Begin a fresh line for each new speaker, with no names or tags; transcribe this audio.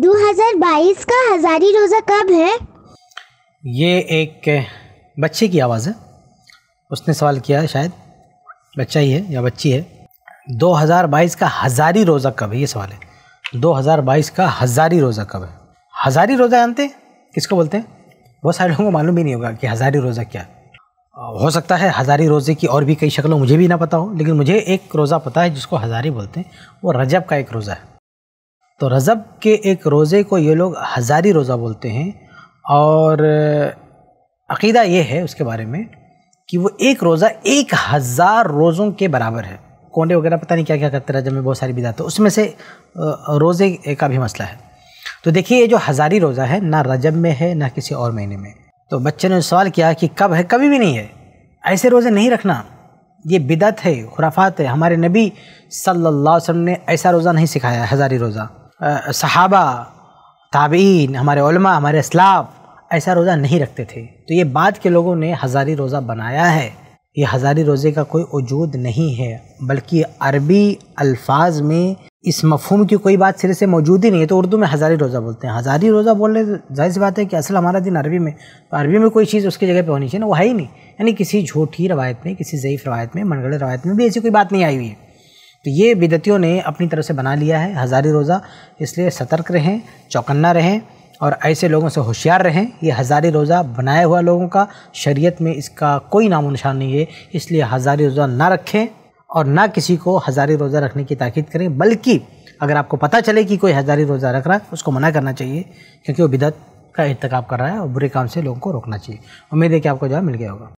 2022 का हज़ारी रोज़ा कब है ये एक बच्चे की आवाज़ है उसने सवाल किया है शायद बच्चा ही है या बच्ची है 2022 का हज़ारी रोज़ा कब है ये सवाल है 2022 का हज़ारी रोज़ा कब है हज़ारी रोज़ा जानते हैं किसको बोलते हैं बहुत सारे लोगों को मालूम भी नहीं होगा कि हज़ारी रोज़ा क्या है हो सकता है हज़ारी रोज़े की और भी कई शक्लों मुझे भी ना पता हो लेकिन मुझे एक रोज़ा पता है जिसको हज़ारी बोलते हैं वो रजब का एक रोज़ा है तो रज़ब के एक रोज़े को ये लोग हज़ारी रोज़ा बोलते हैं और अकीदा ये है उसके बारे में कि वो एक रोज़ा एक हज़ार रोज़ों के बराबर है कोंडे वगैरह पता नहीं क्या क्या करते रजब में बहुत सारी बिदात तो उसमें से रोज़े का भी मसला है तो देखिए ये जो हज़ारी रोज़ा है ना रजब में है ना किसी और महीने में तो बच्चे ने सवाल किया कि कब है कभी भी नहीं है ऐसे रोज़े नहीं रखना ये बिदत है खुराफात है हमारे नबी सल्लल्लाहु अलैहि वसल्लम ने ऐसा रोज़ा नहीं सिखाया हज़ारी रोज़ा सहाबा ताबीन हमारे उलमा हमारे इसलाफ ऐसा रोज़ा नहीं रखते थे तो ये बात के लोगों ने हज़ारी रोज़ा बनाया है ये हज़ारी रोज़े का कोई वजूद नहीं है बल्कि अरबी अल्फाज में इस मफहम की कोई बात सिरे से मौजूद ही नहीं है तो उर्दू में हज़ारी रोज़ा बोलते हैं हज़ारी रोज़ा बोलने जाहिर सी बात है कि असल हमारा दिन अरबी में तो अरबी में कोई चीज़ उसकी जगह पर होनी चाहिए ना वो है ही नहीं यानी किसी झूठी रवायत में किसी ज़यीफ़ रवायत में मनगढ़ रवायत में भी ऐसी कोई बात नहीं आई हुई है तो ये बिदतियों ने अपनी तरफ से बना लिया है हज़ारी रोज़ा इसलिए सतर्क रहें चौकन्ना रहें और ऐसे लोगों से होशियार रहें ये हज़ारी रोज़ा बनाया हुआ लोगों का शरीयत में इसका कोई नामो निशान नहीं है इसलिए हज़ारी रोज़ा ना रखें और ना किसी को हज़ारी रोज़ा रखने की ताकीद करें बल्कि अगर आपको पता चले कि कोई हज़ारी रोज़ा रख रहा है उसको मना करना चाहिए क्योंकि वो बिदत का इरतकब कर रहा है और बुरे काम से लोगों को रोकना चाहिए उम्मीद है कि आपको जवाब मिल गया होगा